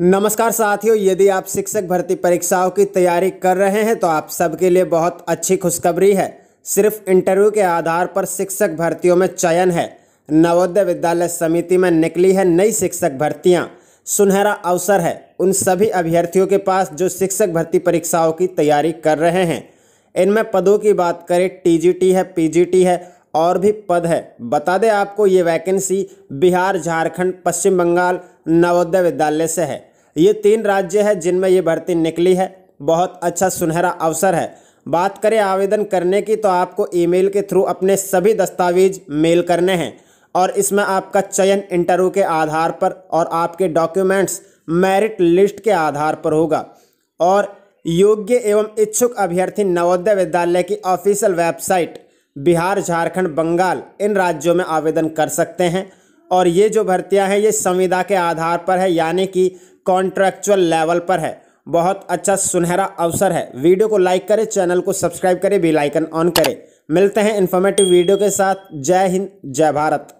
नमस्कार साथियों यदि आप शिक्षक भर्ती परीक्षाओं की तैयारी कर रहे हैं तो आप सबके लिए बहुत अच्छी खुशखबरी है सिर्फ इंटरव्यू के आधार पर शिक्षक भर्तियों में चयन है नवोदय विद्यालय समिति में निकली है नई शिक्षक भर्तियां सुनहरा अवसर है उन सभी अभ्यर्थियों के पास जो शिक्षक भर्ती परीक्षाओं की तैयारी कर रहे हैं इनमें पदों की बात करें टी है पी है और भी पद है बता दें आपको ये वैकेंसी बिहार झारखंड पश्चिम बंगाल नवोदय विद्यालय से है ये तीन राज्य है जिनमें ये भर्ती निकली है बहुत अच्छा सुनहरा अवसर है बात करें आवेदन करने की तो आपको ईमेल के थ्रू अपने सभी दस्तावेज मेल करने हैं और इसमें आपका चयन इंटरव्यू के आधार पर और आपके डॉक्यूमेंट्स मेरिट लिस्ट के आधार पर होगा और योग्य एवं इच्छुक अभ्यर्थी नवोदय विद्यालय की ऑफिशियल वेबसाइट बिहार झारखंड बंगाल इन राज्यों में आवेदन कर सकते हैं और ये जो भर्तियां हैं ये संविदा के आधार पर है यानी कि कॉन्ट्रैक्चुअल लेवल पर है बहुत अच्छा सुनहरा अवसर है वीडियो को लाइक करें चैनल को सब्सक्राइब करें बेलाइकन ऑन करें मिलते हैं इन्फॉर्मेटिव वीडियो के साथ जय हिंद जय भारत